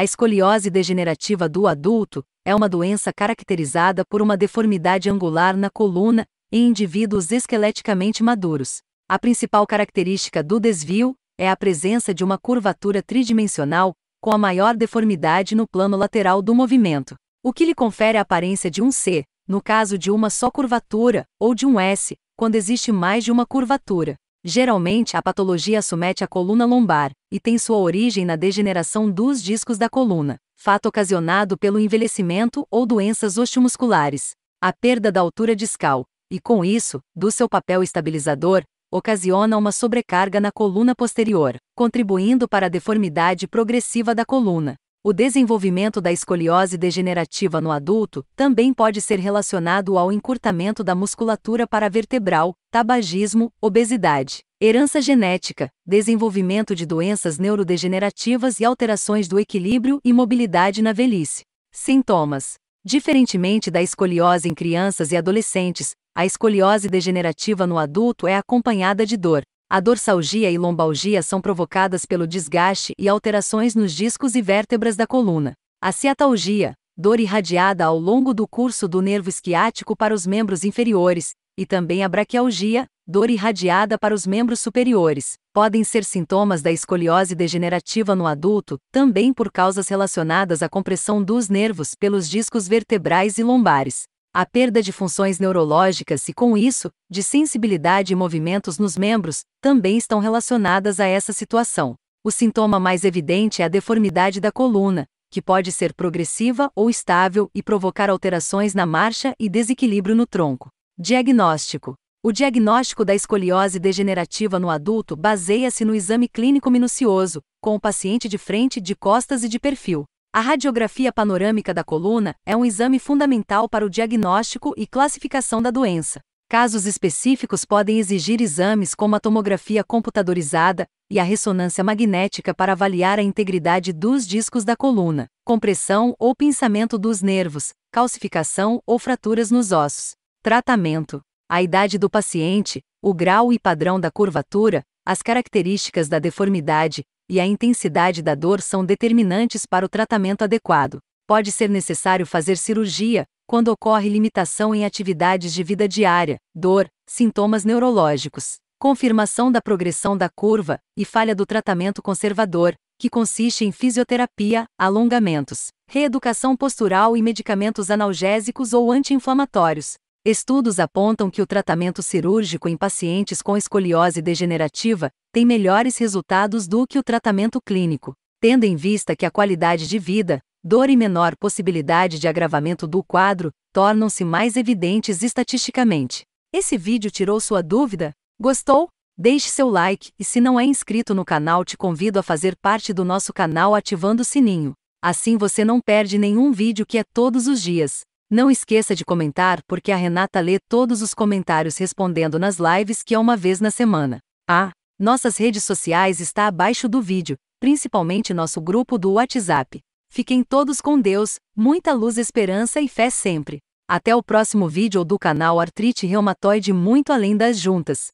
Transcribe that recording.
A escoliose degenerativa do adulto é uma doença caracterizada por uma deformidade angular na coluna em indivíduos esqueleticamente maduros. A principal característica do desvio é a presença de uma curvatura tridimensional, com a maior deformidade no plano lateral do movimento, o que lhe confere a aparência de um C, no caso de uma só curvatura, ou de um S, quando existe mais de uma curvatura. Geralmente, a patologia somete a coluna lombar, e tem sua origem na degeneração dos discos da coluna, fato ocasionado pelo envelhecimento ou doenças osteomusculares, a perda da altura discal, e com isso, do seu papel estabilizador, ocasiona uma sobrecarga na coluna posterior, contribuindo para a deformidade progressiva da coluna, o desenvolvimento da escoliose degenerativa no adulto também pode ser relacionado ao encurtamento da musculatura paravertebral, tabagismo, obesidade, herança genética, desenvolvimento de doenças neurodegenerativas e alterações do equilíbrio e mobilidade na velhice. Sintomas: Diferentemente da escoliose em crianças e adolescentes, a escoliose degenerativa no adulto é acompanhada de dor, a dorsalgia e lombalgia são provocadas pelo desgaste e alterações nos discos e vértebras da coluna. A ciatalgia, dor irradiada ao longo do curso do nervo esquiático para os membros inferiores, e também a braquialgia, dor irradiada para os membros superiores, podem ser sintomas da escoliose degenerativa no adulto, também por causas relacionadas à compressão dos nervos pelos discos vertebrais e lombares a perda de funções neurológicas e, com isso, de sensibilidade e movimentos nos membros, também estão relacionadas a essa situação. O sintoma mais evidente é a deformidade da coluna, que pode ser progressiva ou estável e provocar alterações na marcha e desequilíbrio no tronco. Diagnóstico: O diagnóstico da escoliose degenerativa no adulto baseia-se no exame clínico minucioso, com o paciente de frente, de costas e de perfil. A radiografia panorâmica da coluna é um exame fundamental para o diagnóstico e classificação da doença. Casos específicos podem exigir exames como a tomografia computadorizada e a ressonância magnética para avaliar a integridade dos discos da coluna, compressão ou pinçamento dos nervos, calcificação ou fraturas nos ossos. Tratamento: a idade do paciente, o grau e padrão da curvatura, as características da deformidade, e a intensidade da dor são determinantes para o tratamento adequado. Pode ser necessário fazer cirurgia, quando ocorre limitação em atividades de vida diária, dor, sintomas neurológicos, confirmação da progressão da curva e falha do tratamento conservador, que consiste em fisioterapia, alongamentos, reeducação postural e medicamentos analgésicos ou anti-inflamatórios, Estudos apontam que o tratamento cirúrgico em pacientes com escoliose degenerativa tem melhores resultados do que o tratamento clínico, tendo em vista que a qualidade de vida, dor e menor possibilidade de agravamento do quadro tornam-se mais evidentes estatisticamente. Esse vídeo tirou sua dúvida? Gostou? Deixe seu like e se não é inscrito no canal, te convido a fazer parte do nosso canal ativando o sininho. Assim você não perde nenhum vídeo que é todos os dias. Não esqueça de comentar porque a Renata lê todos os comentários respondendo nas lives que é uma vez na semana. Ah, nossas redes sociais está abaixo do vídeo, principalmente nosso grupo do WhatsApp. Fiquem todos com Deus, muita luz, esperança e fé sempre. Até o próximo vídeo do canal Artrite Reumatoide Muito Além das Juntas.